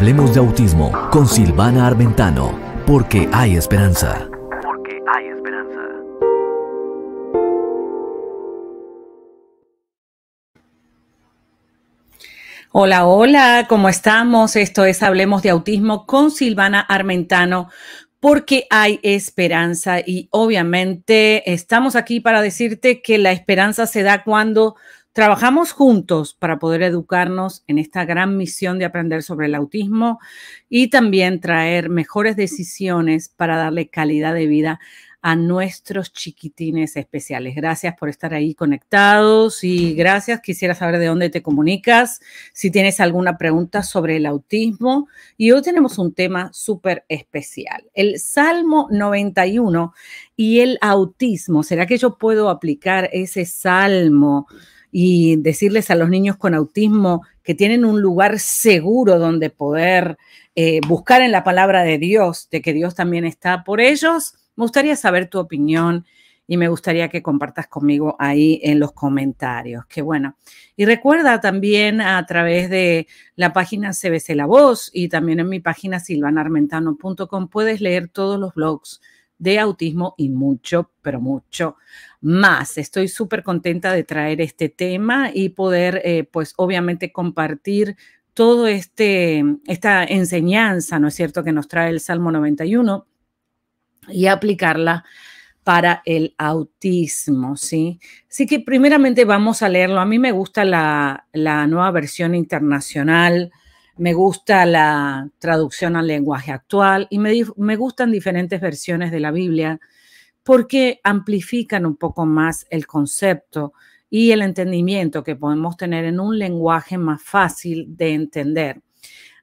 Hablemos de autismo con Silvana Armentano, porque hay esperanza. Porque hay esperanza. Hola, hola, ¿cómo estamos? Esto es Hablemos de autismo con Silvana Armentano, porque hay esperanza y obviamente estamos aquí para decirte que la esperanza se da cuando Trabajamos juntos para poder educarnos en esta gran misión de aprender sobre el autismo y también traer mejores decisiones para darle calidad de vida a nuestros chiquitines especiales. Gracias por estar ahí conectados y gracias. Quisiera saber de dónde te comunicas, si tienes alguna pregunta sobre el autismo. Y hoy tenemos un tema súper especial, el Salmo 91 y el autismo. ¿Será que yo puedo aplicar ese salmo? y decirles a los niños con autismo que tienen un lugar seguro donde poder eh, buscar en la palabra de Dios, de que Dios también está por ellos. Me gustaría saber tu opinión y me gustaría que compartas conmigo ahí en los comentarios. Qué bueno. Y recuerda también a través de la página CBC La Voz y también en mi página silvanarmentano.com puedes leer todos los blogs de autismo y mucho, pero mucho más. Estoy súper contenta de traer este tema y poder, eh, pues obviamente, compartir todo este, esta enseñanza, ¿no es cierto?, que nos trae el Salmo 91 y aplicarla para el autismo, ¿sí? Así que primeramente vamos a leerlo. A mí me gusta la, la nueva versión internacional me gusta la traducción al lenguaje actual y me, gustan diferentes versiones de la Biblia porque amplifican un poco más el concepto y el entendimiento que podemos tener en un lenguaje más fácil de entender.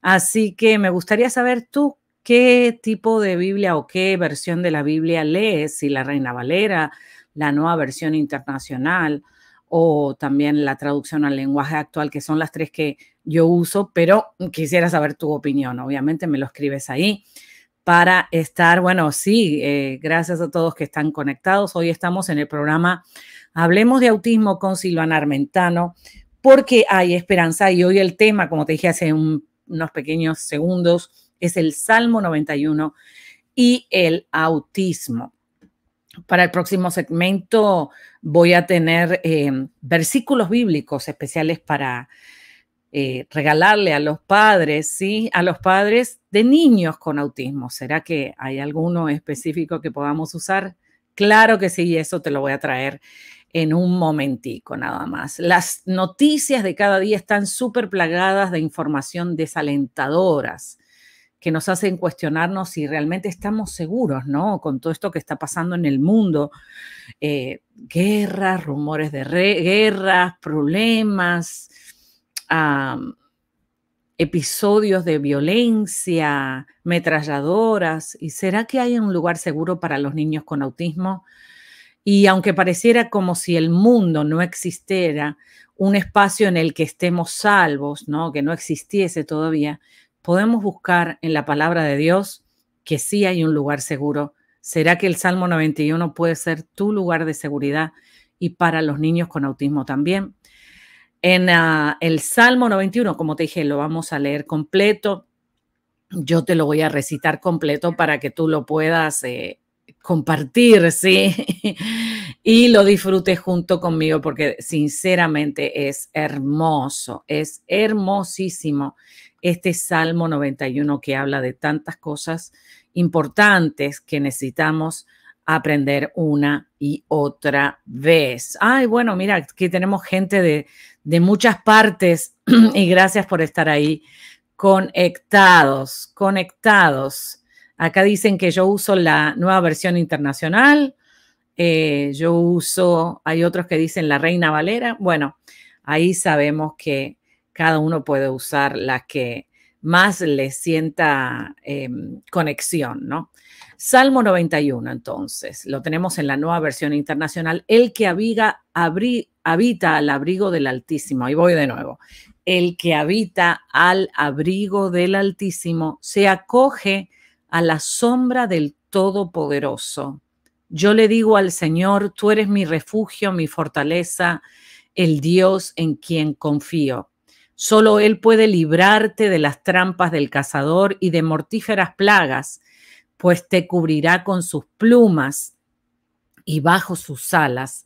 Así que me gustaría saber tú qué tipo de Biblia o qué versión de la Biblia lees, si la Reina Valera, la nueva versión internacional o también la traducción al lenguaje actual, que son las tres que yo uso, pero quisiera saber tu opinión. Obviamente me lo escribes ahí para estar, bueno, sí, eh, gracias a todos que están conectados. Hoy estamos en el programa Hablemos de Autismo con Silvana Armentano, porque hay esperanza y hoy el tema, como te dije hace unos pequeños segundos, es el Salmo 91 y el autismo. Para el próximo segmento voy a tener eh, versículos bíblicos especiales para, eh, regalarle a los padres, ¿sí? A los padres de niños con autismo. ¿Será que hay alguno específico que podamos usar? Claro que sí, eso te lo voy a traer en un momentico nada más. Las noticias de cada día están súper plagadas de información desalentadoras que nos hacen cuestionarnos si realmente estamos seguros, ¿no? Con todo esto que está pasando en el mundo, eh, guerras, rumores de guerras, problemas, episodios de violencia, metralladoras. ¿Y será que hay un lugar seguro para los niños con autismo? Y aunque pareciera como si el mundo no existiera, un espacio en el que estemos salvos, ¿no? que no existiese todavía, podemos buscar en la palabra de Dios que sí hay un lugar seguro. ¿Será que el Salmo 91 puede ser tu lugar de seguridad y para los niños con autismo también? en ah, el Salmo 91, como te dije, lo vamos a leer completo. Yo te lo voy a recitar completo para que tú lo puedas eh, compartir, ¿sí? y lo disfrutes junto conmigo porque sinceramente es hermoso, es hermosísimo este Salmo 91 que habla de tantas cosas importantes que necesitamos aprender una y otra vez. Ay, bueno, mira, aquí tenemos gente de de muchas partes y gracias por estar ahí conectados, conectados. Acá dicen que yo uso la nueva versión internacional, eh, yo uso, hay otros que dicen la Reina Valera. Bueno, ahí sabemos que cada uno puede usar la que más le sienta em, conexión, ¿no? Salmo 91, entonces, lo tenemos en la nueva versión internacional, el que habita al abrigo del Altísimo, ahí voy de nuevo, el que habita al abrigo del Altísimo se acoge a la sombra del Todopoderoso. Yo le digo al Señor, tú eres mi refugio, mi fortaleza, el Dios en quien confío. Solo Él puede librarte de las trampas del cazador y de mortíferas plagas pues te cubrirá con sus plumas y bajo sus alas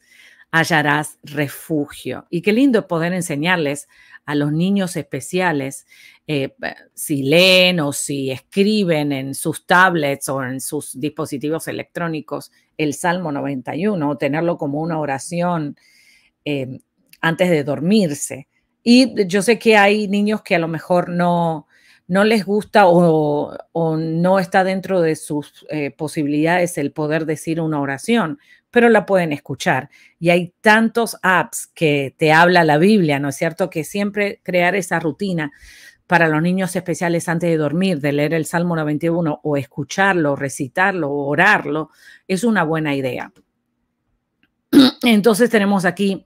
hallarás refugio. Y qué lindo poder enseñarles a los niños especiales, eh, si leen o si escriben en sus tablets o en sus dispositivos electrónicos el Salmo 91 o tenerlo como una oración eh, antes de dormirse. Y yo sé que hay niños que a lo mejor no, no les gusta o, no está dentro de sus eh, posibilidades el poder decir una oración, pero la pueden escuchar. Y hay tantos apps que te habla la Biblia, ¿no es cierto? Que siempre crear esa rutina para los niños especiales antes de dormir, de leer el Salmo 91 o escucharlo, recitarlo, orarlo, es una buena idea. Entonces tenemos aquí,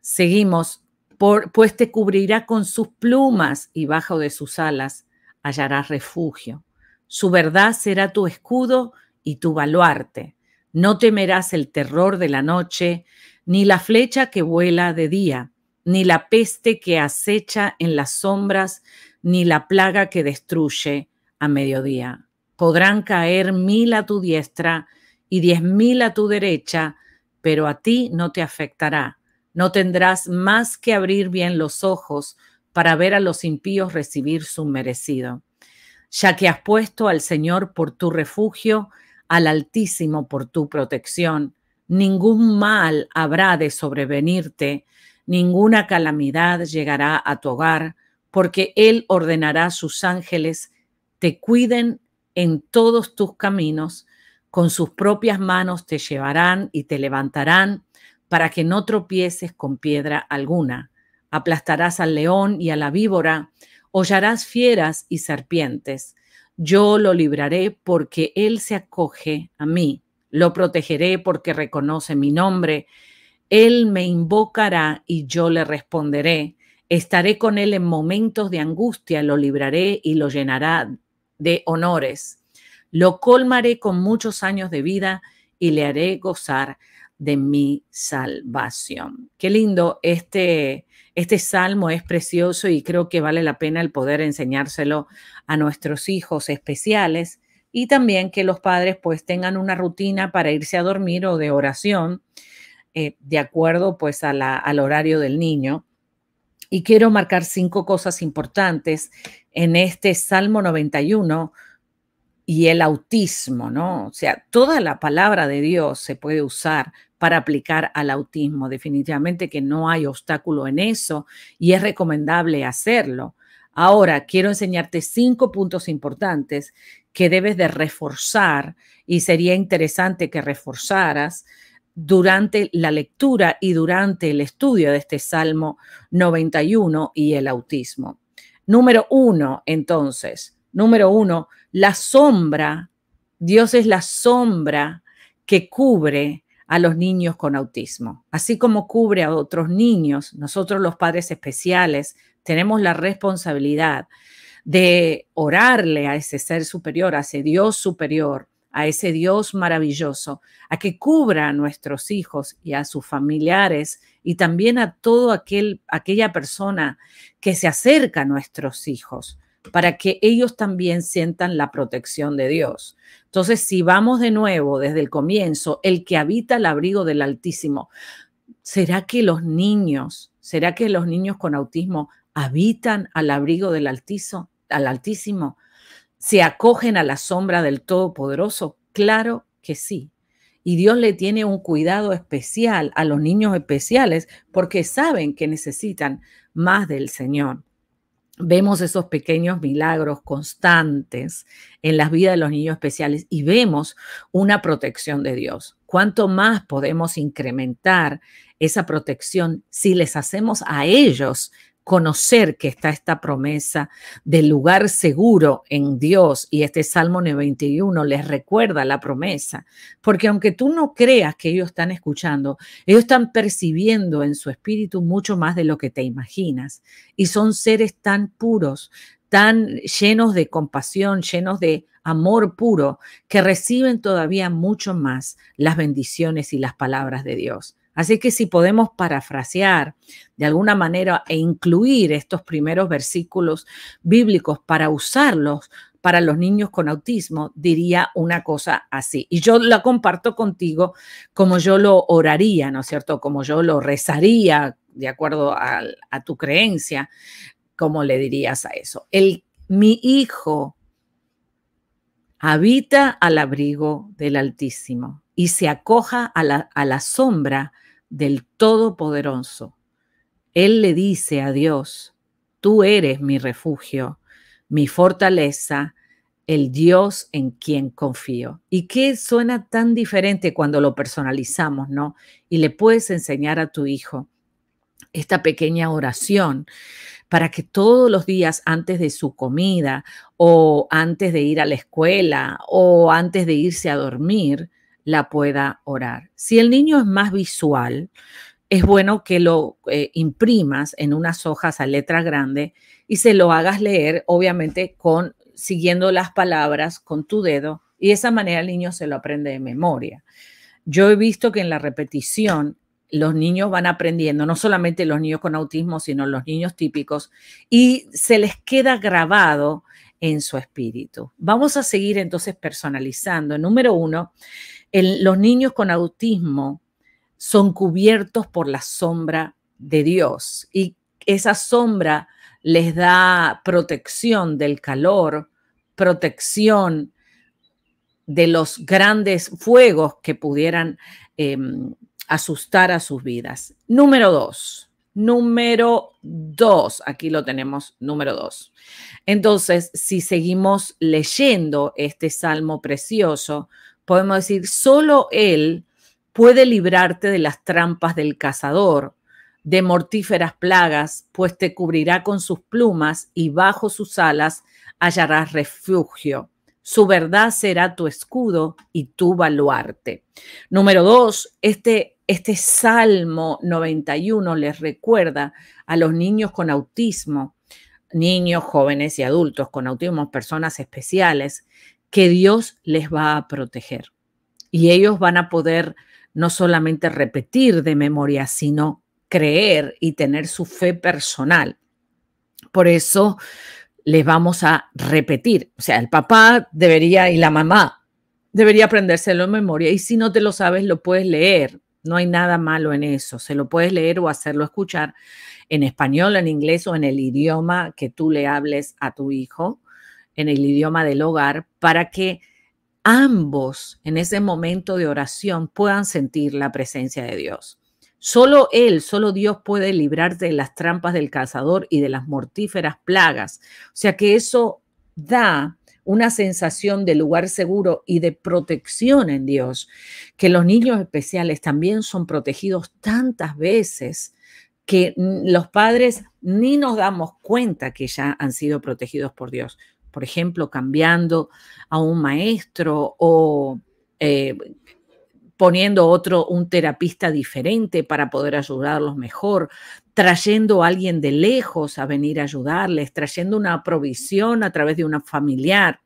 seguimos, pues te cubrirá con sus plumas y bajo de sus alas hallarás refugio. Su verdad será tu escudo y tu baluarte. No temerás el terror de la noche, ni la flecha que vuela de día, ni la peste que acecha en las sombras, ni la plaga que destruye a mediodía. Podrán caer mil a tu diestra y diez mil a tu derecha, pero a ti no te afectará no tendrás más que abrir bien los ojos para ver a los impíos recibir su merecido, ya que has puesto al Señor por tu refugio, al Altísimo por tu protección. Ningún mal habrá de sobrevenirte, ninguna calamidad llegará a tu hogar, porque Él ordenará a sus ángeles, te cuiden en todos tus caminos, con sus propias manos te llevarán y te levantarán para que no tropieces con piedra alguna. Aplastarás al león y a la víbora, hollarás fieras y serpientes. Yo lo libraré porque él se acoge a mí. Lo protegeré porque reconoce mi nombre. Él me invocará y yo le responderé. Estaré con él en momentos de angustia, lo libraré y lo llenará de honores. Lo colmaré con muchos años de vida y le haré gozar de mi salvación. Qué lindo, este, este salmo es precioso y creo que vale la pena el poder enseñárselo a nuestros hijos especiales y también que los padres pues tengan una rutina para irse a dormir o de oración eh, de acuerdo pues a la, al horario del niño. Y quiero marcar cinco cosas importantes en este Salmo 91 y el autismo, ¿no? O sea, toda la palabra de Dios se puede usar para aplicar al autismo. Definitivamente que no hay obstáculo en eso y es recomendable hacerlo. Ahora, quiero enseñarte cinco puntos importantes que debes de reforzar y sería interesante que reforzaras durante la lectura y durante el estudio de este Salmo 91 y el autismo. Número uno, entonces, número uno, la sombra, Dios es la sombra que cubre a los niños con autismo. Así como cubre a otros niños, nosotros los padres especiales tenemos la responsabilidad de orarle a ese ser superior, a ese Dios superior, a ese Dios maravilloso, a que cubra a nuestros hijos y a sus familiares y también a toda aquel aquella persona que se acerca a nuestros hijos, para que ellos también sientan la protección de Dios. Entonces, si vamos de nuevo desde el comienzo, el que habita el abrigo del Altísimo, ¿será que los niños, será que los niños con autismo habitan al abrigo del al Altísimo? ¿Se acogen a la sombra del Todopoderoso? Claro que sí. Y Dios le tiene un cuidado especial a los niños especiales porque saben que necesitan más del Señor vemos esos pequeños milagros constantes en las vidas de los niños especiales y vemos una protección de Dios. ¿Cuánto más podemos incrementar esa protección si les hacemos a ellos conocer que está esta promesa del lugar seguro en Dios y este Salmo 91 les recuerda la promesa, porque aunque tú no creas que ellos están escuchando, ellos están percibiendo en su espíritu mucho más de lo que te imaginas y son seres tan puros, tan llenos de compasión, llenos de amor puro, que reciben todavía mucho más las bendiciones y las palabras de Dios. Así que si podemos parafrasear de alguna manera e incluir estos primeros versículos bíblicos para usarlos para los niños con autismo, diría una cosa así. Y yo la comparto contigo como yo lo oraría, ¿no es cierto? Como yo lo rezaría de acuerdo a, tu creencia, como le dirías a eso? El, mi hijo habita al abrigo del Altísimo y se acoja a la, a la sombra del Todopoderoso. Él le dice a Dios, tú eres mi refugio, mi fortaleza, el Dios en quien confío. ¿Y qué suena tan diferente cuando lo personalizamos, no? Y le puedes enseñar a tu hijo esta pequeña oración para que todos los días antes de su comida o antes de ir a la escuela o antes de irse a dormir, la pueda orar. Si el niño es más visual, es bueno que lo eh, imprimas en unas hojas a letra grande y se lo hagas leer, obviamente, con siguiendo las palabras con tu dedo y de esa manera el niño se lo aprende de memoria. Yo he visto que en la repetición los niños van aprendiendo, no solamente los niños con autismo, sino los niños típicos, y se les queda grabado en su espíritu. Vamos a seguir entonces personalizando. Número uno, los niños con autismo son cubiertos por la sombra de Dios y esa sombra les da protección del calor, protección de los grandes fuegos que pudieran em, asustar a sus vidas. Número dos, número dos, aquí lo tenemos, número dos. Entonces, si seguimos leyendo este salmo precioso, podemos decir, solo Él puede librarte de las trampas del cazador, de mortíferas plagas, pues te cubrirá con sus plumas y bajo sus alas hallarás refugio. Su verdad será tu escudo y tu baluarte. Número dos, este, este Salmo 91 les recuerda a los niños con autismo, niños, jóvenes y adultos con autismo, personas especiales, que Dios les va a proteger. Y ellos van a poder no solamente repetir de memoria, sino creer y tener su fe personal. Por eso les vamos a repetir. O sea, el papá debería y la mamá debería aprendérselo en memoria. Y si no te lo sabes, lo puedes leer. No hay nada malo en eso. Se lo puedes leer o hacerlo escuchar en español, en inglés o en el idioma que tú le hables a tu hijo en el idioma del hogar para que ambos en ese momento de oración puedan sentir la presencia de Dios. Solo Él, solo Dios puede librarte de las trampas del cazador y de las mortíferas plagas. O sea que eso da una sensación de lugar seguro y de protección en Dios, que los niños especiales también son protegidos tantas veces que los padres ni nos damos cuenta que ya han sido protegidos por Dios por ejemplo, cambiando a un maestro o eh, poniendo otro, un terapista diferente para poder ayudarlos mejor, trayendo a alguien de lejos a venir a ayudarles, trayendo una provisión a través de una familiar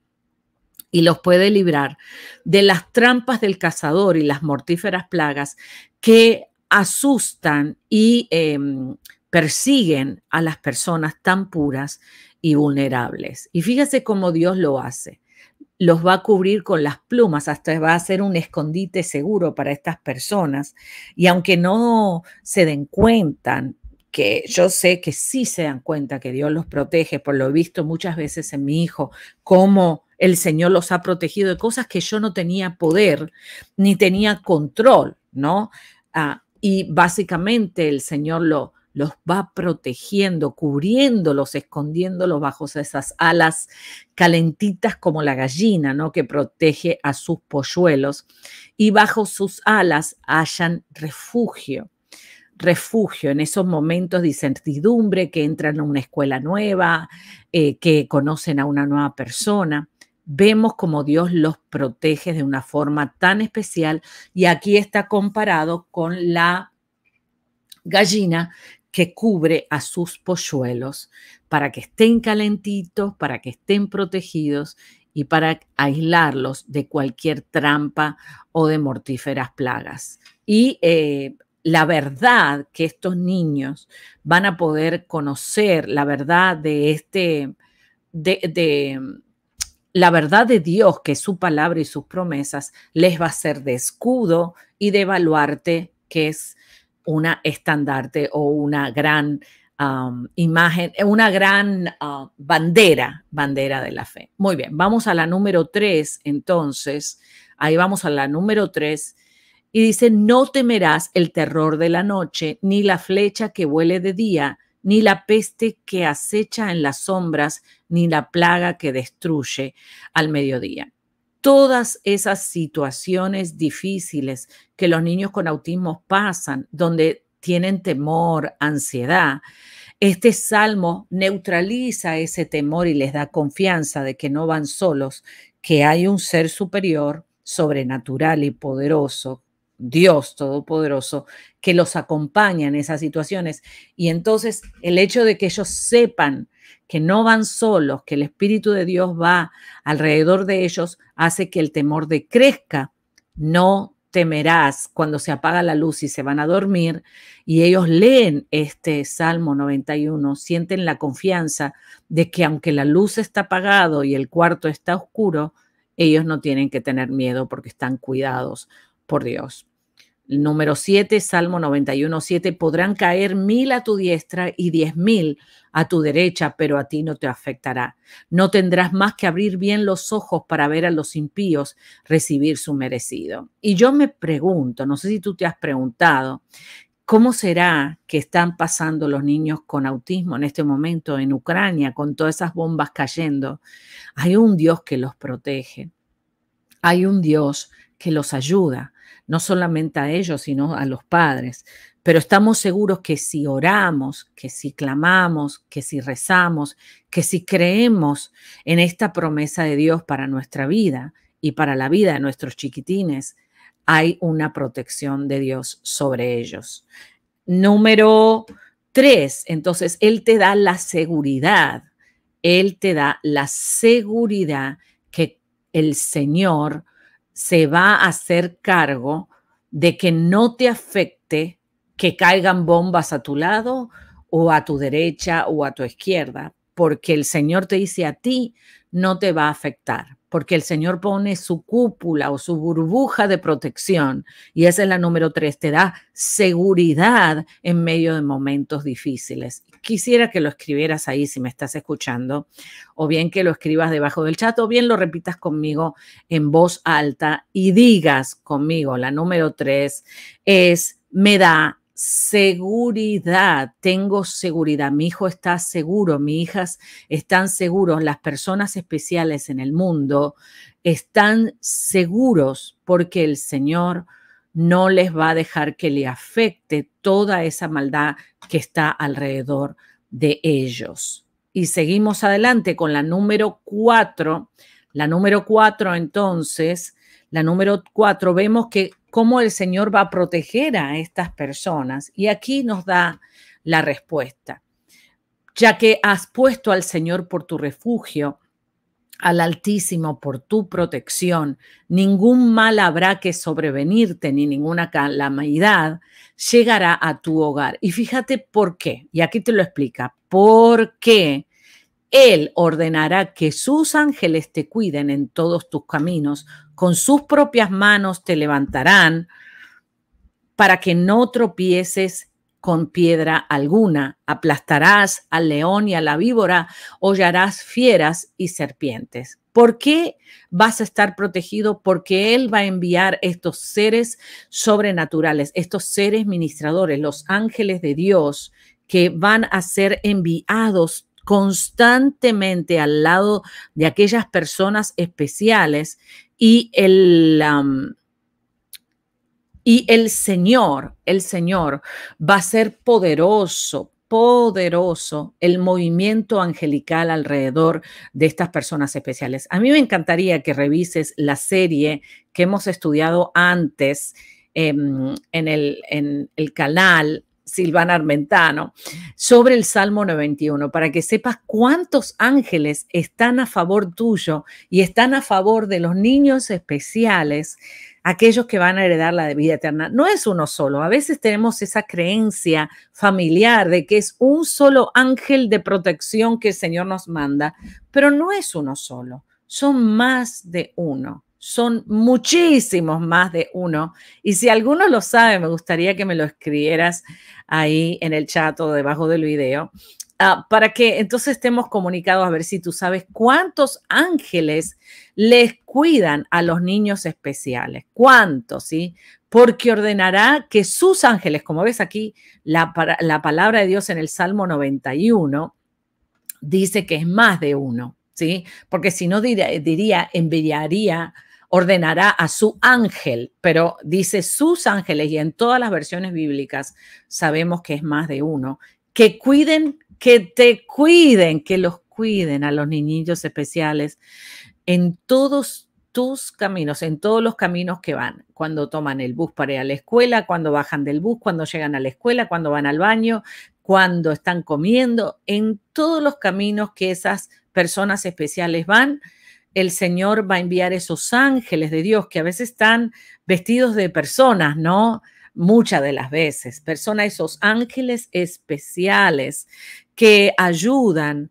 y los puede librar de las trampas del cazador y las mortíferas plagas que asustan y em, persiguen a las personas tan puras y vulnerables. Y fíjese cómo Dios lo hace. Los va a cubrir con las plumas, hasta va a ser un escondite seguro para estas personas. Y aunque no se den cuenta, que yo sé que sí se dan cuenta que Dios los protege, por lo visto muchas veces en mi hijo, cómo el Señor los ha protegido de cosas que yo no tenía poder ni tenía control, ¿no? Ah, y básicamente el Señor lo, los va protegiendo, cubriéndolos, escondiéndolos bajo esas alas calentitas como la gallina, ¿no? Que protege a sus polluelos y bajo sus alas hallan refugio refugio en esos momentos de incertidumbre, que entran a una escuela nueva, eh, que conocen a una nueva persona. Vemos como Dios los protege de una forma tan especial y aquí está comparado con la gallina que cubre a sus polluelos para que estén calentitos, para que estén protegidos y para aislarlos de cualquier trampa o de mortíferas plagas. Y eh, la verdad que estos niños van a poder conocer, la verdad de este, de, la verdad de Dios, que es su palabra y sus promesas, les va a ser de escudo y de evaluarte que es una estandarte o una gran imagen, eh, una gran ah, bandera, bandera de la fe. Muy bien, vamos a la número tres, entonces, ahí vamos a la número tres, y dice, no temerás el terror de la noche, ni la flecha que huele de día, ni la peste que acecha en las sombras, ni la plaga que destruye al mediodía todas esas situaciones difíciles que los niños con autismo pasan, donde tienen temor, ansiedad, este salmo neutraliza ese temor y les da confianza de que no van solos, que hay un ser superior, sobrenatural y poderoso, Dios Todopoderoso, que los acompaña en esas situaciones. Y entonces el hecho de que ellos sepan que no van solos, que el Espíritu de Dios va alrededor de ellos, hace que el temor decrezca. No temerás cuando se apaga la luz y se van a dormir. Y ellos leen este Salmo 91, sienten la confianza de que aunque la luz está apagado y el cuarto está oscuro, ellos no tienen que tener miedo porque están cuidados por Dios. Número 7, Salmo 91, 7, podrán caer mil a tu diestra y diez mil a tu derecha, pero a ti no te afectará. No tendrás más que abrir bien los ojos para ver a los impíos recibir su merecido. Y yo me pregunto, no sé si tú te has preguntado, ¿Cómo será que están pasando los niños con autismo en este momento en Ucrania, con todas esas bombas cayendo? Hay un Dios que los protege. Hay un Dios que los ayuda no solamente a ellos, sino a los padres. Pero estamos seguros que si oramos, que si clamamos, que si rezamos, que si creemos en esta promesa de Dios para nuestra vida y para la vida de nuestros chiquitines, hay una protección de Dios sobre ellos. Número tres, entonces, Él te da la seguridad, Él te da la seguridad que el Señor se va a hacer cargo de que no te afecte que caigan bombas a tu lado o a tu derecha o a tu izquierda, porque el Señor te dice a ti, no te va a afectar, porque el Señor pone su cúpula o su burbuja de protección, y esa es la número tres, te da seguridad en medio de momentos difíciles quisiera que lo escribieras ahí si me estás escuchando, o bien que lo escribas debajo del chat, o bien lo repitas conmigo en voz alta y digas conmigo, la número tres es, me da seguridad, tengo seguridad, mi hijo está seguro, mis hijas están seguros, las personas especiales en el mundo están seguros porque el Señor no les va a dejar que le afecte toda esa maldad que está alrededor de ellos. Y seguimos adelante con la número cuatro. La número cuatro, entonces, la número cuatro, vemos que cómo el Señor va a proteger a estas personas. Y aquí nos da la respuesta. Ya que has puesto al Señor por tu refugio, al Altísimo por tu protección, ningún mal habrá que sobrevenirte ni ninguna calamidad llegará a tu hogar. Y fíjate por qué, y aquí te lo explica, por Él ordenará que sus ángeles te cuiden en todos tus caminos, con sus propias manos te levantarán para que no tropieces con piedra alguna. Aplastarás al león y a la víbora, hollarás fieras y serpientes. ¿Por qué vas a estar protegido? Porque Él va a enviar estos seres sobrenaturales, estos seres ministradores, los ángeles de Dios, que van a ser enviados constantemente al lado de aquellas personas especiales y el, y el Señor, el Señor va a ser poderoso, poderoso el movimiento angelical alrededor de estas personas especiales. A mí me encantaría que revises la serie que hemos estudiado antes em, en, el, en el canal Silvana Armentano, sobre el Salmo 91, para que sepas cuántos ángeles están a favor tuyo y están a favor de los niños especiales aquellos que van a heredar la vida eterna. No es uno solo. A veces tenemos esa creencia familiar de que es un solo ángel de protección que el Señor nos manda, pero no es uno solo. Son más de uno. Son muchísimos más de uno. Y si alguno lo sabe, me gustaría que me lo escribieras ahí en el chat o debajo del video. Ah, para que entonces estemos comunicados a ver si tú sabes cuántos ángeles les cuidan a los niños especiales. ¿Cuántos? ¿Sí? Porque ordenará que sus ángeles, como ves aquí, la, la palabra de Dios en el Salmo 91 dice que es más de uno, ¿sí? Porque si no diría, diría enviaría ordenará a su ángel, pero dice sus ángeles y en todas las versiones bíblicas sabemos que es más de uno, que cuiden que te cuiden, que los cuiden a los niñillos especiales en todos tus caminos, en todos los caminos que van, cuando toman el bus para ir a la escuela, cuando bajan del bus, cuando llegan a la escuela, cuando van al baño, cuando están comiendo, en todos los caminos que esas personas especiales van, el Señor va a enviar esos ángeles de Dios que a veces están vestidos de personas, ¿no? Muchas de las veces, personas, esos ángeles especiales que ayudan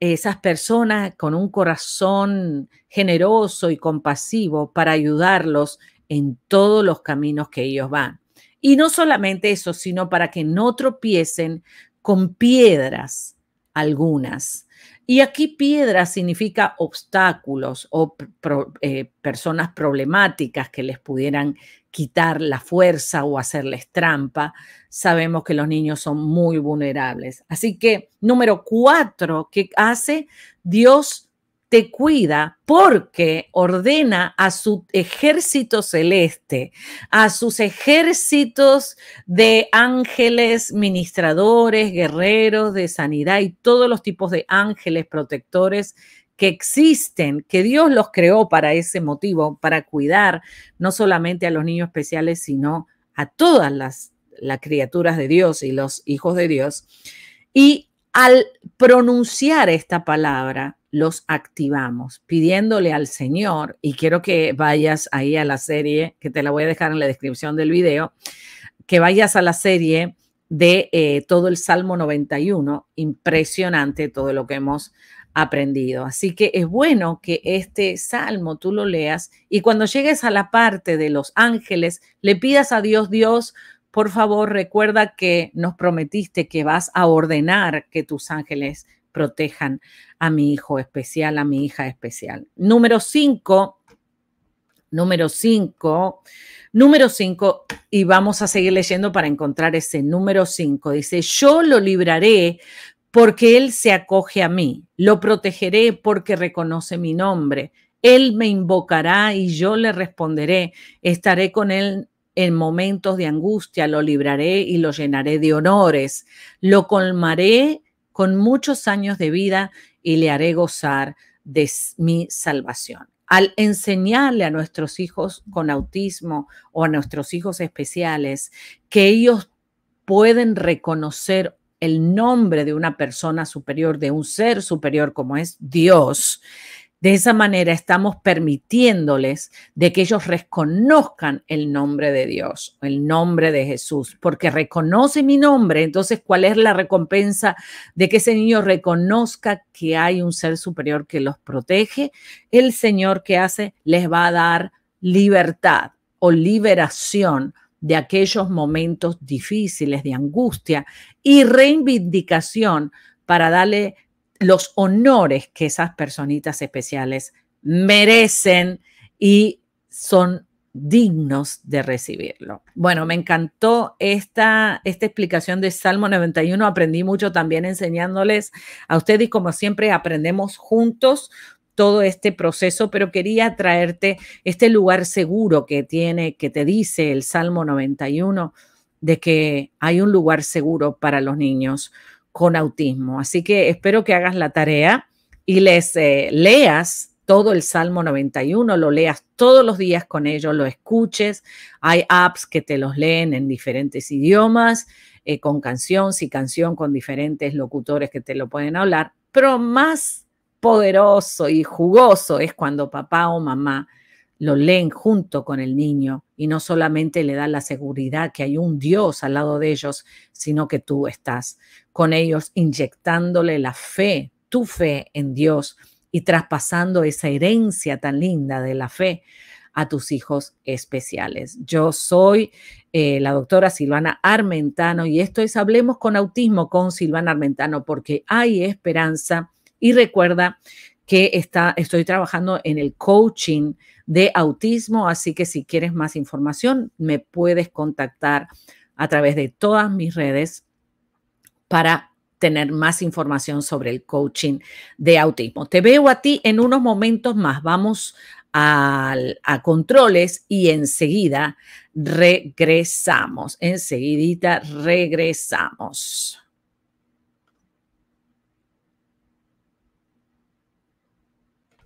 esas personas con un corazón generoso y compasivo para ayudarlos en todos los caminos que ellos van. Y no solamente eso, sino para que no tropiecen con piedras algunas. Y aquí piedra significa obstáculos o eh, personas problemáticas que les pudieran quitar la fuerza o hacerles trampa. Sabemos que los niños son muy vulnerables. Así que número cuatro, ¿qué hace? Dios te cuida porque ordena a su ejército celeste, a sus ejércitos de ángeles, ministradores, guerreros de sanidad y todos los tipos de ángeles protectores que existen, que Dios los creó para ese motivo, para cuidar no solamente a los niños especiales, sino a todas las, criaturas de Dios y los hijos de Dios. Y al pronunciar esta palabra, los activamos, pidiéndole al Señor, y quiero que vayas ahí a la serie, que te la voy a dejar en la descripción del video, que vayas a la serie de eh, todo el Salmo 91, impresionante todo lo que hemos aprendido. Así que es bueno que este salmo tú lo leas y cuando llegues a la parte de los ángeles, le pidas a Dios, Dios, por favor, recuerda que nos prometiste que vas a ordenar que tus ángeles protejan a mi hijo especial, a mi hija especial. Número 5, número 5, número 5, y vamos a seguir leyendo para encontrar ese número 5. Dice, yo lo libraré porque Él se acoge a mí. Lo protegeré porque reconoce mi nombre. Él me invocará y yo le responderé. Estaré con Él en momentos de angustia, lo libraré y lo llenaré de honores. Lo colmaré con muchos años de vida y le haré gozar de mi salvación. Al enseñarle a nuestros hijos con autismo o a nuestros hijos especiales que ellos pueden reconocer el nombre de una persona superior, de un ser superior como es Dios, de esa manera estamos permitiéndoles de que ellos reconozcan el nombre de Dios, el nombre de Jesús, porque reconoce mi nombre. Entonces, ¿cuál es la recompensa de que ese niño reconozca que hay un ser superior que los protege? El Señor que hace les va a dar libertad o liberación de aquellos momentos difíciles de angustia y reivindicación para darle los honores que esas personitas especiales merecen y son dignos de recibirlo. Bueno, me encantó esta, esta explicación de Salmo 91. Aprendí mucho también enseñándoles a ustedes y como siempre aprendemos juntos todo este proceso, pero quería traerte este lugar seguro que tiene, que te dice el Salmo 91, de que hay un lugar seguro para los niños con autismo. Así que espero que hagas la tarea y les eh, leas todo el Salmo 91, lo leas todos los días con ellos, lo escuches. Hay apps que te los leen en diferentes idiomas, eh, con canción, si canción, con diferentes locutores que te lo pueden hablar, pero más poderoso y jugoso es cuando papá o mamá lo leen junto con el niño y no solamente le dan la seguridad que hay un Dios al lado de ellos, sino que tú estás con ellos inyectándole la fe, tu fe en Dios y traspasando esa herencia tan linda de la fe a tus hijos especiales. Yo soy eh, la doctora Silvana Armentano y esto es Hablemos con Autismo con Silvana Armentano porque hay esperanza y recuerda que está, estoy trabajando en el coaching de autismo, así que si quieres más información, me puedes contactar a través de todas mis redes para tener más información sobre el coaching de autismo. Te veo a ti en unos momentos más. Vamos a, a controles y enseguida regresamos. Enseguidita regresamos.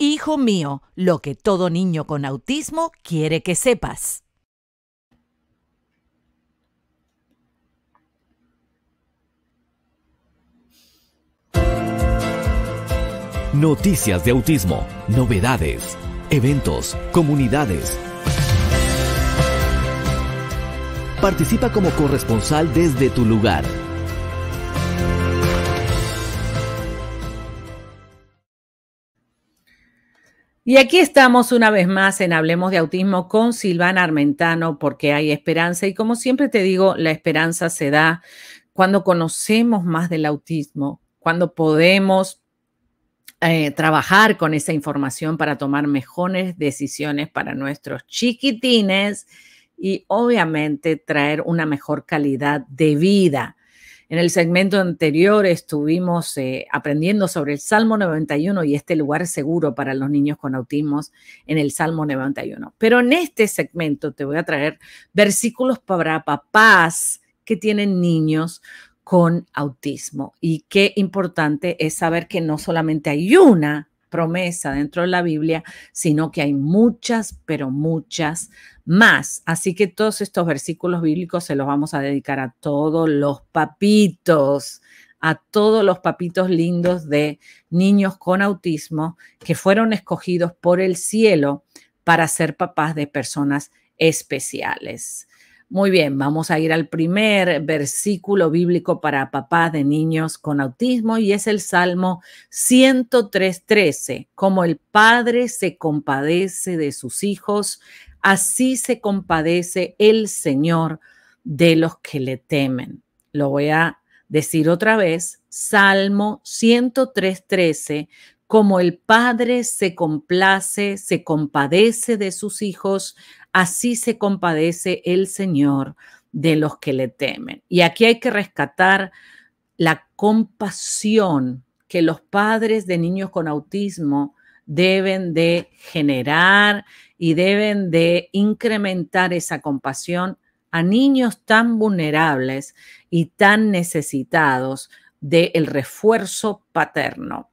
Hijo mío, lo que todo niño con autismo quiere que sepas. Noticias de autismo, novedades, eventos, comunidades. Participa como corresponsal desde tu lugar. Y aquí estamos una vez más en Hablemos de Autismo con Silvana Armentano, porque hay esperanza. Y como siempre te digo, la esperanza se da cuando conocemos más del autismo, cuando podemos eh, trabajar con esa información para tomar mejores decisiones para nuestros chiquitines y obviamente traer una mejor calidad de vida. En el segmento anterior estuvimos eh, aprendiendo sobre el Salmo 91 y este lugar seguro para los niños con autismo en el Salmo 91. Pero en este segmento te voy a traer versículos para papás que tienen niños con autismo. Y qué importante es saber que no solamente hay una promesa dentro de la Biblia, sino que hay muchas, pero muchas más. Así que todos estos versículos bíblicos se los vamos a dedicar a todos los papitos, a todos los papitos lindos de niños con autismo que fueron escogidos por el cielo para ser papás de personas especiales. Muy bien, vamos a ir al primer versículo bíblico para papás de niños con autismo y es el Salmo 103.13. Como el Padre se compadece de sus hijos, así se compadece el Señor de los que le temen. Lo voy a decir otra vez, Salmo 103.13. Como el Padre se complace, se compadece de sus hijos, Así se compadece el Señor de los que le temen. Y aquí hay que rescatar la compasión que los padres de niños con autismo deben de generar y deben de incrementar esa compasión a niños tan vulnerables y tan necesitados del refuerzo paterno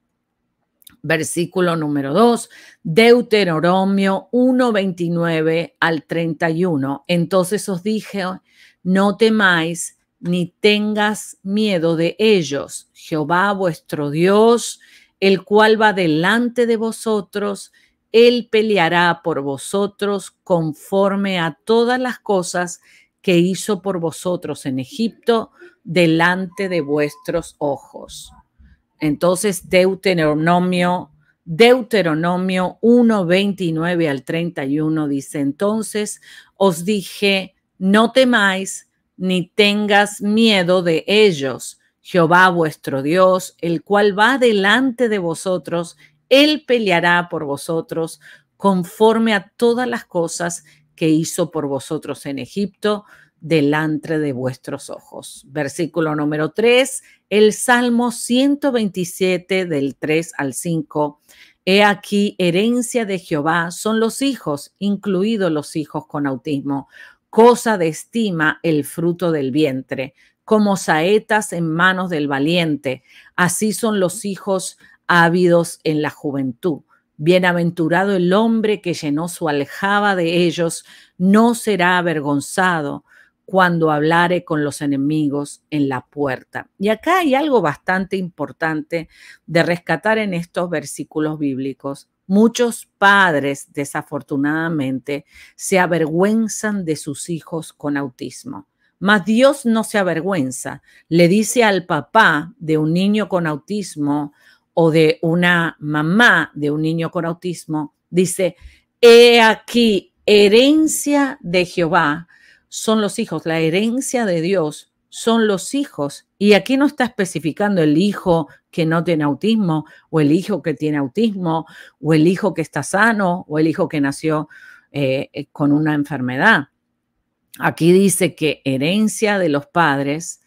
versículo número 2, Deuteronomio 1:29 al 31. Entonces os dije, no temáis ni tengas miedo de ellos, Jehová vuestro Dios, el cual va delante de vosotros, él peleará por vosotros conforme a todas las cosas que hizo por vosotros en Egipto delante de vuestros ojos. Entonces, Deuteronomio, Deuteronomio 1, 29 al 31 dice, entonces os dije, no temáis ni tengas miedo de ellos, Jehová vuestro Dios, el cual va delante de vosotros, él peleará por vosotros conforme a todas las cosas que hizo por vosotros en Egipto, delante de vuestros ojos. Versículo número 3, el Salmo 127 del 3 al 5. He aquí, herencia de Jehová son los hijos, incluidos los hijos con autismo. Cosa de estima el fruto del vientre, como saetas en manos del valiente. Así son los hijos ávidos en la juventud. Bienaventurado el hombre que llenó su aljaba de ellos, no será avergonzado cuando hablare con los enemigos en la puerta. Y acá hay algo bastante importante de rescatar en estos versículos bíblicos. Muchos padres, desafortunadamente, se avergüenzan de sus hijos con autismo. Mas Dios no se avergüenza. Le dice al papá de un niño con autismo o de una mamá de un niño con autismo, dice, he aquí herencia de Jehová son los hijos, la herencia de Dios son los hijos. Y aquí no está especificando el hijo que no tiene autismo, o el hijo que tiene autismo, o el hijo que está sano, o el hijo que nació eh, eh, con una enfermedad. Aquí dice que herencia de los padres,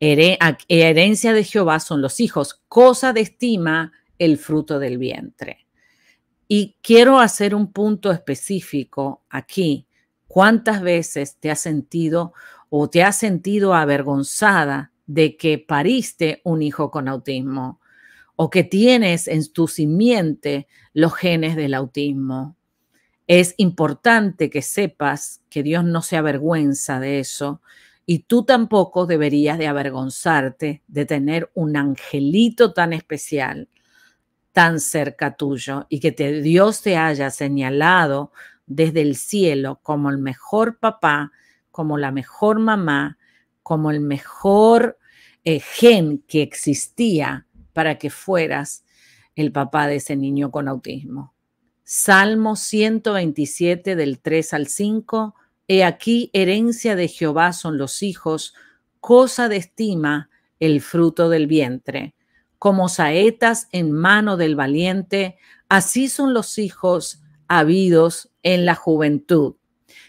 herencia de Jehová son los hijos, cosa de estima el fruto del vientre. Y quiero hacer un punto específico aquí ¿Cuántas veces te has sentido o te has sentido avergonzada de que pariste un hijo con autismo o que tienes en tu simiente los genes del autismo? Es importante que sepas que Dios no se avergüenza de eso y tú tampoco deberías de avergonzarte de tener un angelito tan especial tan cerca tuyo y que Dios te haya señalado desde el cielo como el mejor papá, como la mejor mamá, como el mejor eh, gen que existía para que fueras el papá de ese niño con autismo. Salmo 127 del 3 al 5. He aquí, herencia de Jehová son los hijos, cosa de estima el fruto del vientre. Como saetas en mano del valiente, así son los hijos habidos en la juventud.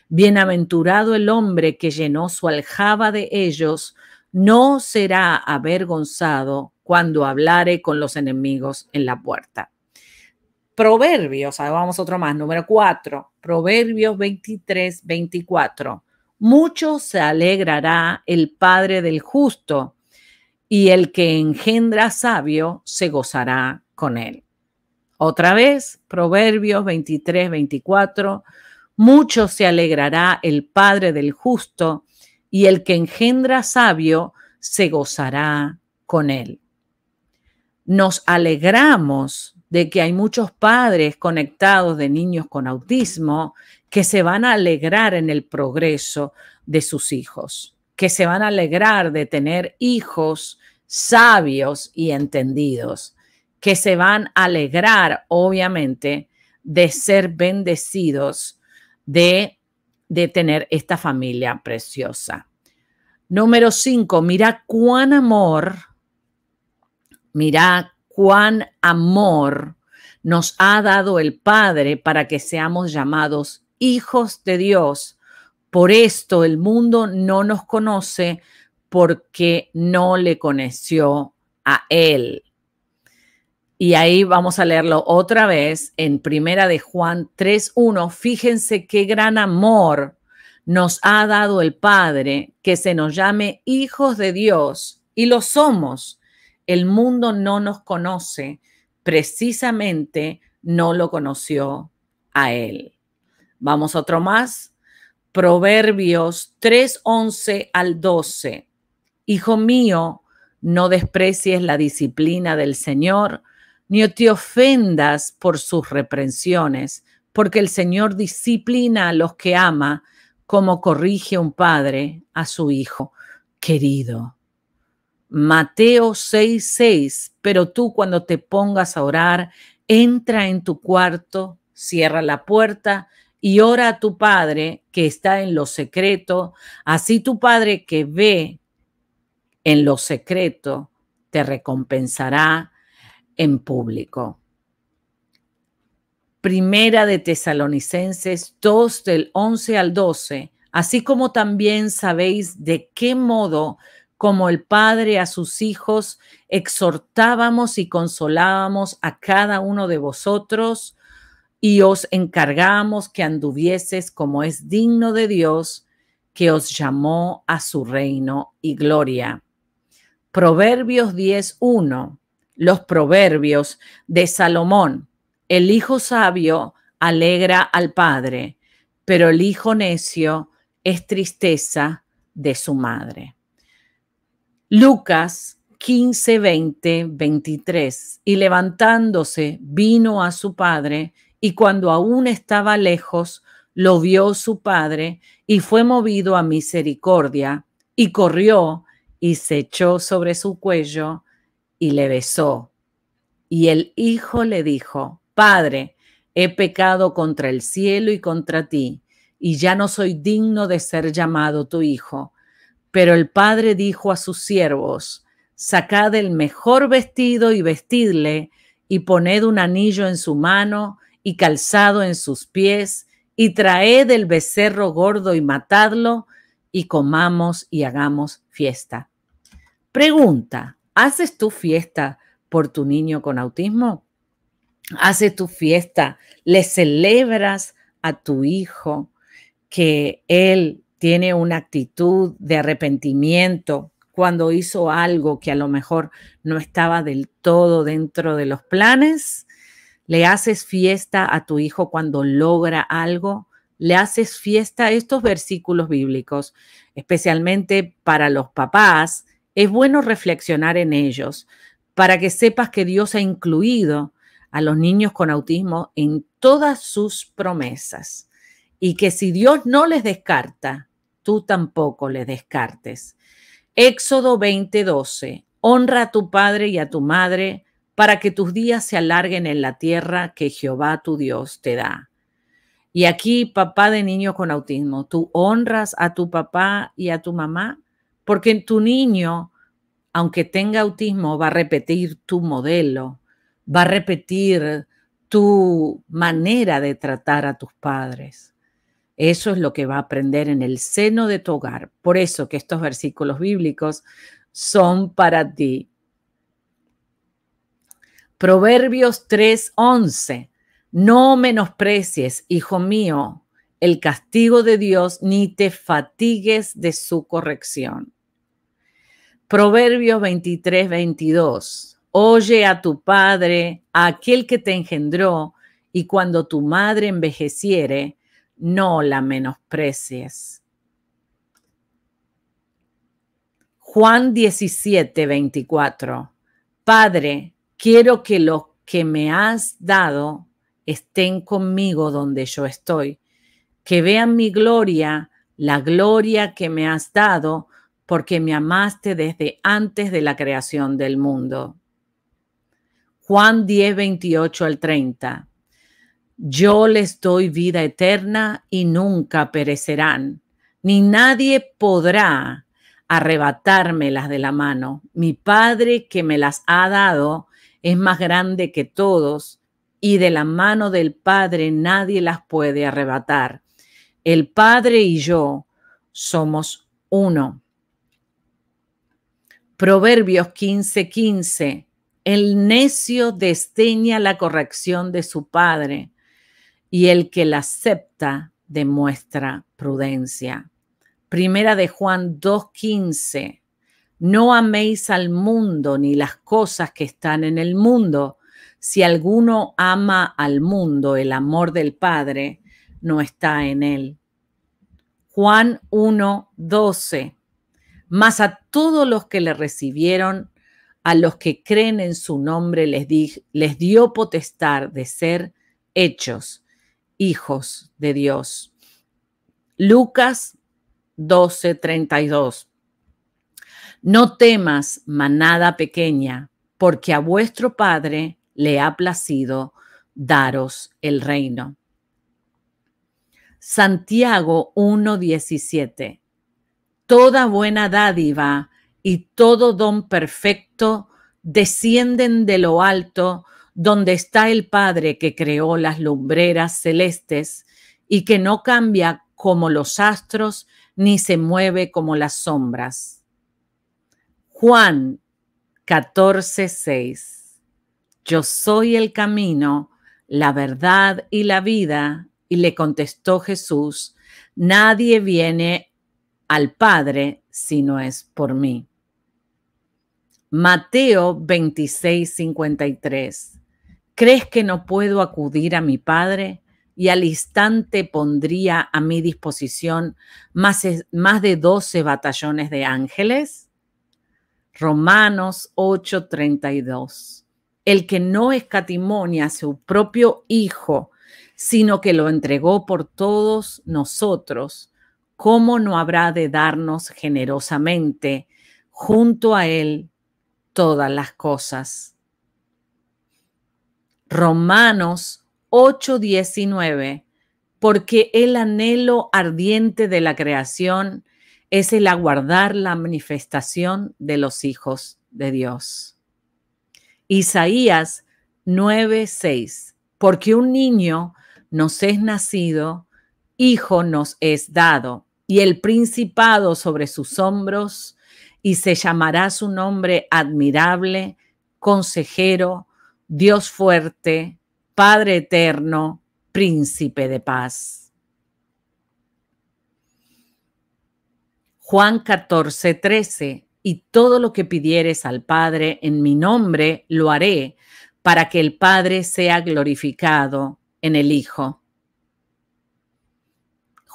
Bienaventurado el hombre que llenó su aljaba de ellos, no será avergonzado cuando hablare con los enemigos en la puerta. Proverbios, ahora vamos otro más, número 4, Proverbios 23, 24. Mucho se alegrará el Padre del justo y el que engendra sabio se gozará con él. Otra vez, Proverbios 23, 24, mucho se alegrará el Padre del justo y el que engendra sabio se gozará con él. Nos alegramos de que hay muchos padres conectados de niños con autismo que se van a alegrar en el progreso de sus hijos, que se van a alegrar de tener hijos sabios y entendidos que se van a alegrar, obviamente, de ser bendecidos, de, de tener esta familia preciosa. Número cinco, mira cuán amor, mira cuán amor nos ha dado el Padre para que seamos llamados hijos de Dios. Por esto el mundo no nos conoce porque no le conoció a Él. Y ahí vamos a leerlo otra vez en Primera de Juan 3.1. Fíjense qué gran amor nos ha dado el Padre que se nos llame hijos de Dios y lo somos. El mundo no nos conoce, precisamente no lo conoció a Él. Vamos otro más. Proverbios 3.11 al 12. Hijo mío, no desprecies la disciplina del Señor ni te ofendas por sus reprensiones, porque el Señor disciplina a los que ama, como corrige un padre a su hijo querido. Mateo 6:6, pero tú cuando te pongas a orar, entra en tu cuarto, cierra la puerta y ora a tu Padre que está en lo secreto, así tu Padre que ve en lo secreto te recompensará en público. Primera de Tesalonicenses 2 del 11 al 12, así como también sabéis de qué modo, como el Padre a sus hijos, exhortábamos y consolábamos a cada uno de vosotros y os encargamos que anduvieses como es digno de Dios, que os llamó a su reino y gloria. Proverbios 10.1 los proverbios de Salomón. El hijo sabio alegra al padre, pero el hijo necio es tristeza de su madre. Lucas 15, 20, 23. Y levantándose, vino a su padre, y cuando aún estaba lejos, lo vio su padre, y fue movido a misericordia, y corrió, y se echó sobre su cuello, y le besó. Y el hijo le dijo, Padre, he pecado contra el cielo y contra ti, y ya no soy digno de ser llamado tu hijo. Pero el padre dijo a sus siervos, sacad el mejor vestido y vestidle, y poned un anillo en su mano y calzado en sus pies, y traed el becerro gordo y matadlo, y comamos y hagamos fiesta. Pregunta, ¿Haces tu fiesta por tu niño con autismo? ¿Haces tu fiesta? ¿Le celebras a tu hijo que él tiene una actitud de arrepentimiento cuando hizo algo que a lo mejor no estaba del todo dentro de los planes? ¿Le haces fiesta a tu hijo cuando logra algo? ¿Le haces fiesta a estos versículos bíblicos, especialmente para los papás es bueno reflexionar en ellos para que sepas que Dios ha incluido a los niños con autismo en todas sus promesas y que si Dios no les descarta, tú tampoco les descartes. Éxodo 20:12. Honra a tu padre y a tu madre para que tus días se alarguen en la tierra que Jehová tu Dios te da. Y aquí, papá de niño con autismo, tú honras a tu papá y a tu mamá porque tu niño, aunque tenga autismo, va a repetir tu modelo, va a repetir tu manera de tratar a tus padres. Eso es lo que va a aprender en el seno de tu hogar. Por eso que estos versículos bíblicos son para ti. Proverbios 3:11. No menosprecies, hijo mío, el castigo de Dios, ni te fatigues de su corrección. Proverbios 23, 22. Oye a tu padre, a aquel que te engendró, y cuando tu madre envejeciere, no la menosprecies. Juan 17, 24. Padre, quiero que los que me has dado estén conmigo donde yo estoy, que vean mi gloria, la gloria que me has dado, porque me amaste desde antes de la creación del mundo. Juan 10, 28 al 30. Yo les doy vida eterna y nunca perecerán, ni nadie podrá arrebatármelas de la mano. Mi Padre que me las ha dado es más grande que todos, y de la mano del Padre nadie las puede arrebatar. El Padre y yo somos uno. Proverbios 15:15. 15, el necio desdeña la corrección de su padre y el que la acepta demuestra prudencia. Primera de Juan 2:15. No améis al mundo ni las cosas que están en el mundo. Si alguno ama al mundo, el amor del Padre no está en él. Juan 1:12 mas a todos los que le recibieron, a los que creen en su nombre, les, les dio potestad de ser hechos hijos de Dios. Lucas 12, 32. No temas, manada pequeña, porque a vuestro Padre le ha placido daros el reino. Santiago 1.17 toda buena dádiva y todo don perfecto descienden de lo alto, donde está el Padre que creó las lumbreras celestes y que no cambia como los astros ni se mueve como las sombras. Juan 14:6 Yo soy el camino, la verdad y la vida. Y le contestó Jesús, nadie viene al Padre si no es por mí. Mateo 26, 53. ¿Crees que no puedo acudir a mi Padre? y al instante pondría a mi disposición más, más de 12 batallones de ángeles? Romanos 8:32. El que no escatimonia a su propio Hijo, sino que lo entregó por todos nosotros, ¿cómo no habrá de darnos generosamente junto a Él todas las cosas? Romanos 8:19, porque el anhelo ardiente de la creación es el aguardar la manifestación de los hijos de Dios. Isaías 9:6, porque un niño nos es nacido, hijo nos es dado y el principado sobre sus hombros, y se llamará su nombre admirable, consejero, Dios fuerte, Padre eterno, príncipe de paz. Juan 14, 13. Y todo lo que pidieres al Padre en mi nombre, lo haré, para que el Padre sea glorificado en el Hijo.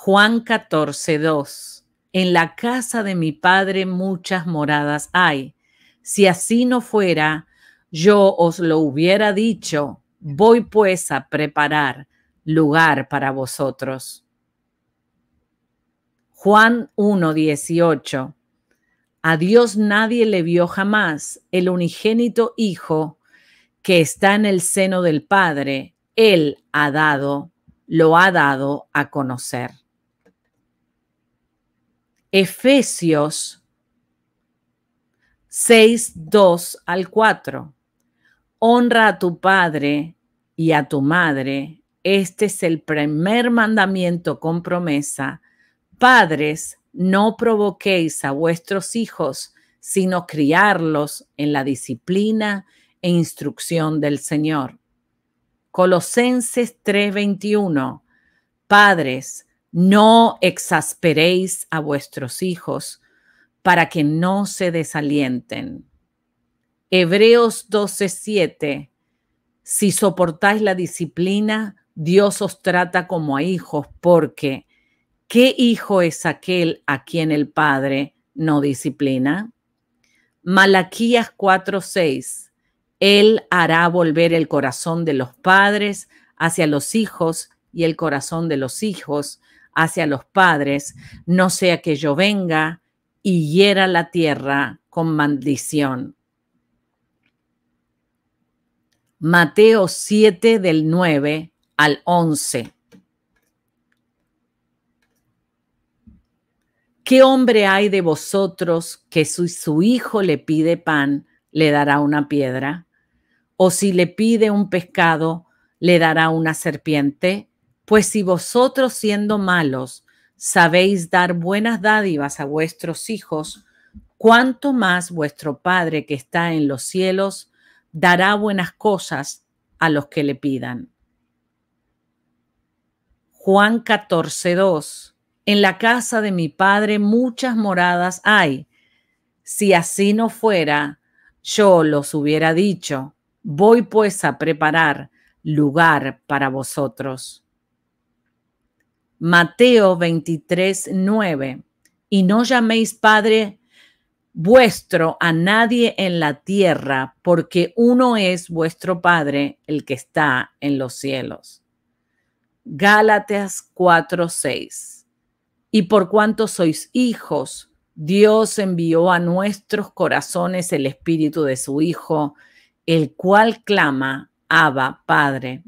Juan 14, 2. En la casa de mi Padre muchas moradas hay. Si así no fuera, yo os lo hubiera dicho. Voy pues a preparar lugar para vosotros. Juan 1:18. A Dios nadie le vio jamás, el unigénito Hijo que está en el seno del Padre, Él ha dado, lo ha dado a conocer. Efesios 6, 2 al 4. Honra a tu padre y a tu madre. Este es el primer mandamiento con promesa. Padres, no provoquéis a vuestros hijos, sino criarlos en la disciplina e instrucción del Señor. Colosenses 3:21. Padres, no exasperéis a vuestros hijos para que no se desalienten. Hebreos 12:7, si soportáis la disciplina, Dios os trata como a hijos, porque ¿qué hijo es aquel a quien el Padre no disciplina? Malaquías 4:6, Él hará volver el corazón de los padres hacia los hijos y el corazón de los hijos hacia los padres, no sea que yo venga y hiera la tierra con maldición. Mateo 7 del 9 al 11. ¿Qué hombre hay de vosotros que si su hijo le pide pan, le dará una piedra? ¿O si le pide un pescado, le dará una serpiente? Pues si vosotros siendo malos sabéis dar buenas dádivas a vuestros hijos, cuánto más vuestro Padre que está en los cielos dará buenas cosas a los que le pidan. Juan 14, 2. En la casa de mi Padre muchas moradas hay. Si así no fuera, yo los hubiera dicho, voy pues a preparar lugar para vosotros. Mateo 23, 9. Y no llaméis Padre vuestro a nadie en la tierra, porque uno es vuestro Padre, el que está en los cielos. Gálatas 4, Y por cuanto sois hijos, Dios envió a nuestros corazones el espíritu de su Hijo, el cual clama, Abba, Padre.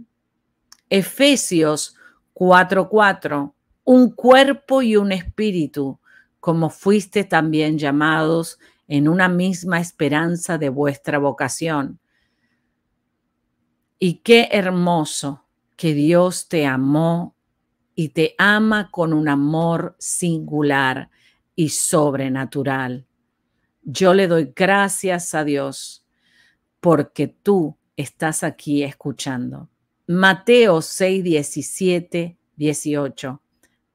Efesios 4.4, un cuerpo y un espíritu, como fuiste también llamados en una misma esperanza de vuestra vocación. Y qué hermoso que Dios te amó y te ama con un amor singular y sobrenatural. Yo le doy gracias a Dios porque tú estás aquí escuchando. Mateo 6, 17, 18.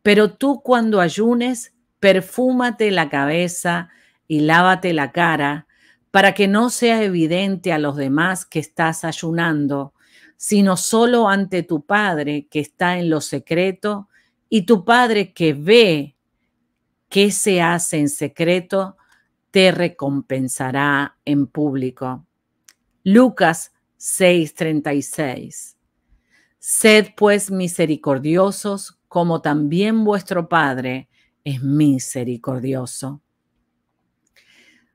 Pero tú cuando ayunes, perfúmate la cabeza y lávate la cara, para que no sea evidente a los demás que estás ayunando, sino solo ante tu Padre que está en lo secreto, y tu Padre que ve que se hace en secreto, te recompensará en público. Lucas 36. Sed pues misericordiosos, como también vuestro Padre es misericordioso.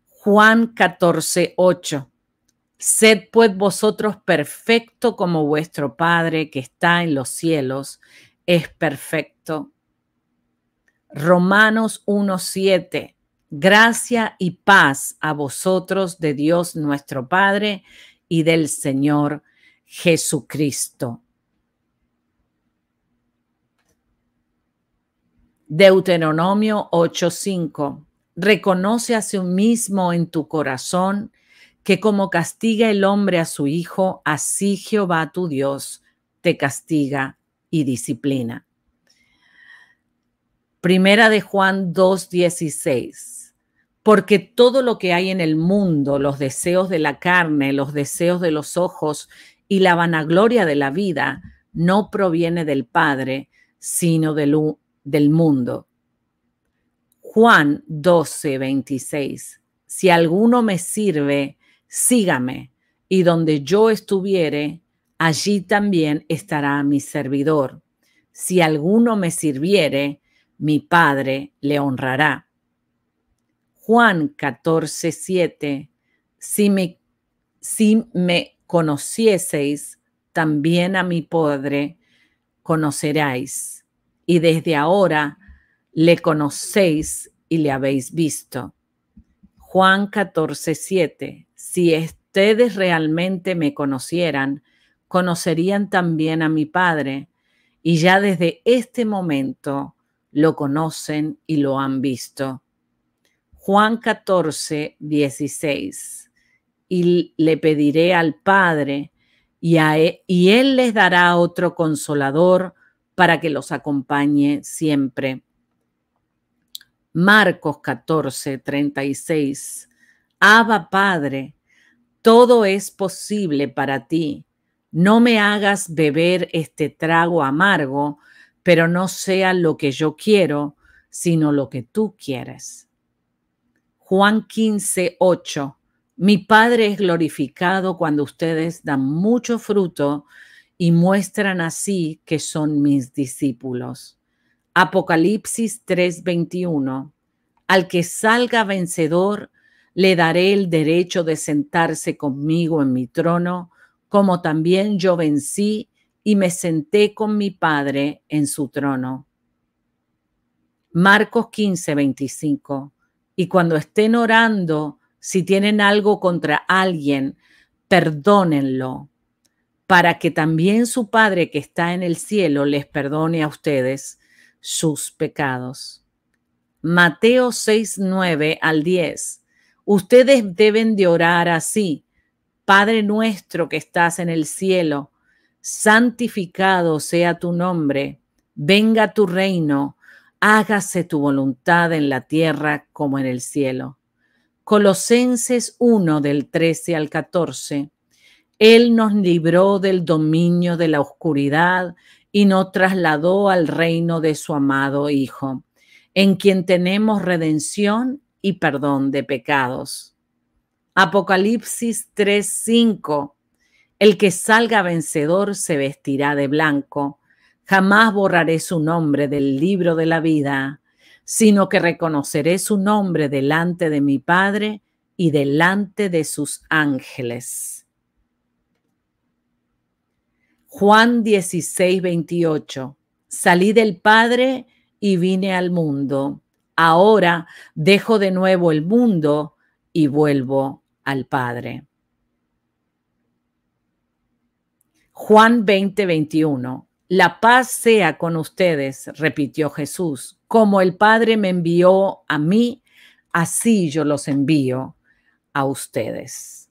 Juan 14, 8. Sed pues vosotros perfecto como vuestro Padre que está en los cielos es perfecto. Romanos 7. Gracia y paz a vosotros de Dios nuestro Padre y del Señor Jesucristo. Deuteronomio 8:5. Reconoce a sí mismo en tu corazón que como castiga el hombre a su hijo, así Jehová tu Dios te castiga y disciplina. Primera de Juan 2:16. Porque todo lo que hay en el mundo, los deseos de la carne, los deseos de los ojos y la vanagloria de la vida, no proviene del Padre, sino del, del mundo. Juan 12, 26. Si alguno me sirve, sígame, y donde yo estuviere, allí también estará mi servidor. Si alguno me sirviere, mi Padre le honrará. Juan 14, 7. Si me, si me conocieseis, también a mi Padre conoceráis y desde ahora le conocéis y le habéis visto. Juan 14, 7. Si ustedes realmente me conocieran, conocerían también a mi Padre, y ya desde este momento lo conocen y lo han visto. Juan 14, 16. Y le pediré al Padre, y, e, y él les dará otro consolador, para que los acompañe siempre. Marcos 14, 36. Abba Padre, todo es posible para ti. No me hagas beber este trago amargo, pero no sea lo que yo quiero, sino lo que tú quieres. Juan 15, 8. Mi Padre es glorificado cuando ustedes dan mucho fruto y muestran así que son mis discípulos. Apocalipsis 3:21. Al que salga vencedor, le daré el derecho de sentarse conmigo en mi trono, como también yo vencí y me senté con mi Padre en su trono. Marcos 15:25. Y cuando estén orando, si tienen algo contra alguien, perdónenlo para que también su Padre que está en el cielo les perdone a ustedes sus pecados. Mateo 6, 9 al 10. Ustedes deben de orar así. Padre nuestro que estás en el cielo, santificado sea tu nombre, venga tu reino, hágase tu voluntad en la tierra como en el cielo. Colosenses 1 del 13 al 14 él nos libró del dominio de la oscuridad y nos trasladó al reino de su amado Hijo, en quien tenemos redención y perdón de pecados. Apocalipsis 3:5 El que salga vencedor se vestirá de blanco. Jamás borraré su nombre del libro de la vida, sino que reconoceré su nombre delante de mi Padre y delante de sus ángeles. Juan 16, 28. Salí del Padre y vine al mundo. Ahora dejo de nuevo el mundo y vuelvo al Padre. Juan 20, 21. La paz sea con ustedes, repitió Jesús. Como el Padre me envió a mí, así yo los envío a ustedes.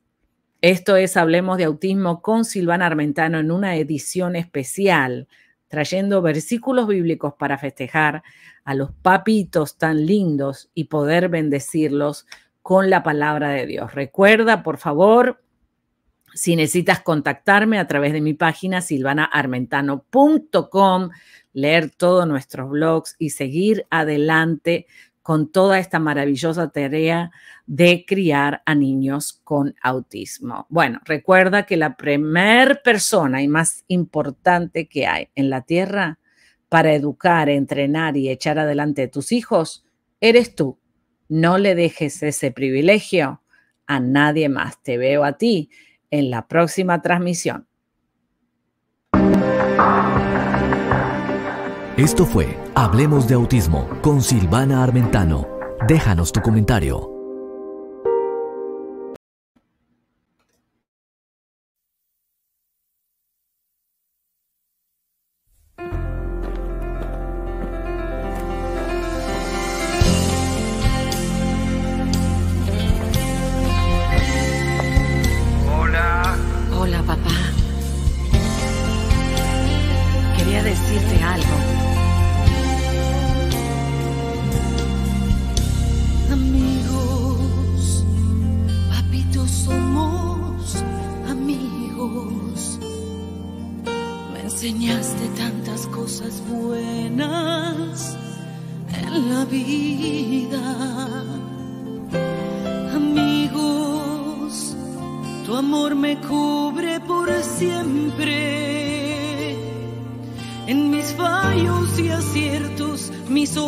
Esto es Hablemos de Autismo con Silvana Armentano en una edición especial, trayendo versículos bíblicos para festejar a los papitos tan lindos y poder bendecirlos con la palabra de Dios. Recuerda, por favor, si necesitas contactarme a través de mi página silvanaarmentano.com, leer todos nuestros blogs y seguir adelante con toda esta maravillosa tarea de criar a niños con autismo. Bueno, recuerda que la primer persona y más importante que hay en la Tierra para educar, entrenar y echar adelante a tus hijos, eres tú. No le dejes ese privilegio a nadie más. Te veo a ti en la próxima transmisión. Esto fue Hablemos de Autismo con Silvana Armentano. Déjanos tu comentario.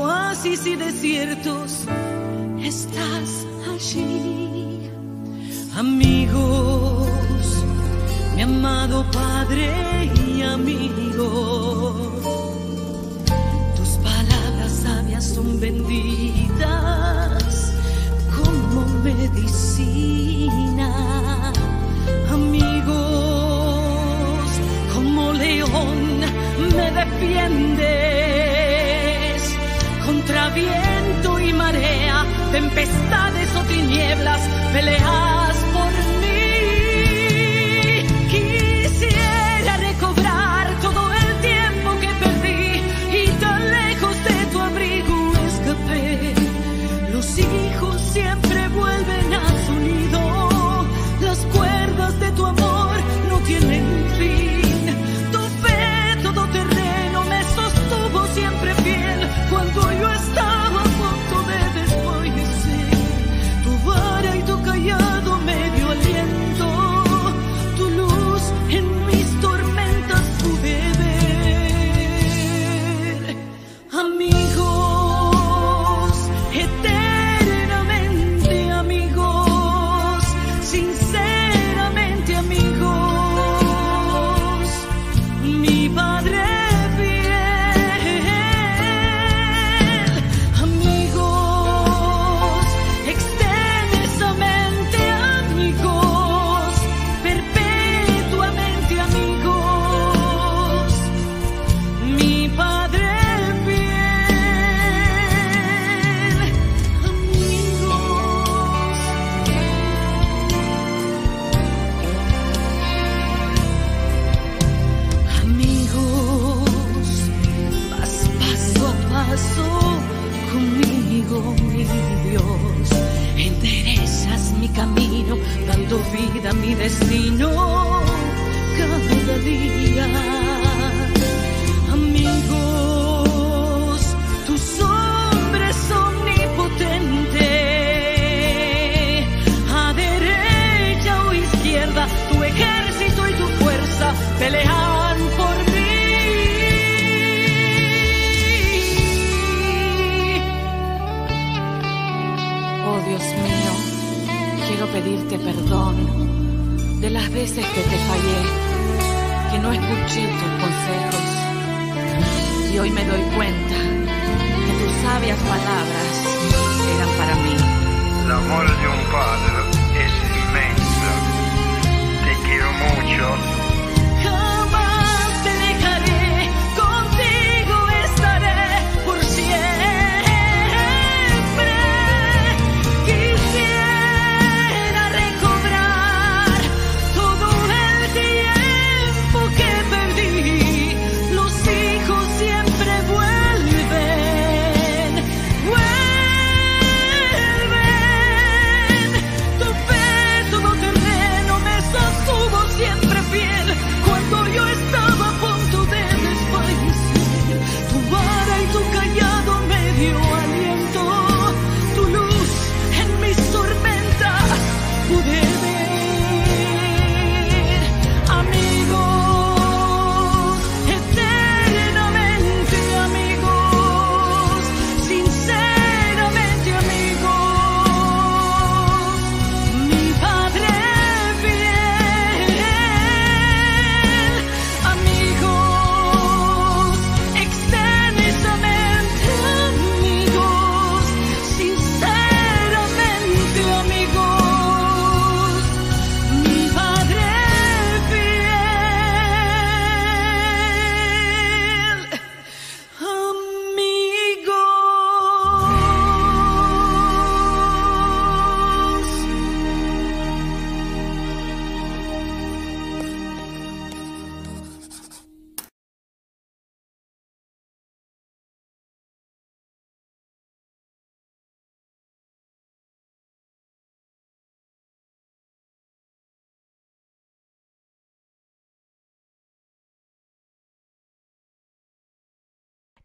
oasis y desiertos, estás allí. Amigos, mi amado Padre y amigo, tus palabras sabias son benditas como medicina. Amigos, como león me defiende viento y marea, tempestades o tinieblas, pelear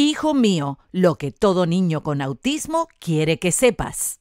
Hijo mío, lo que todo niño con autismo quiere que sepas.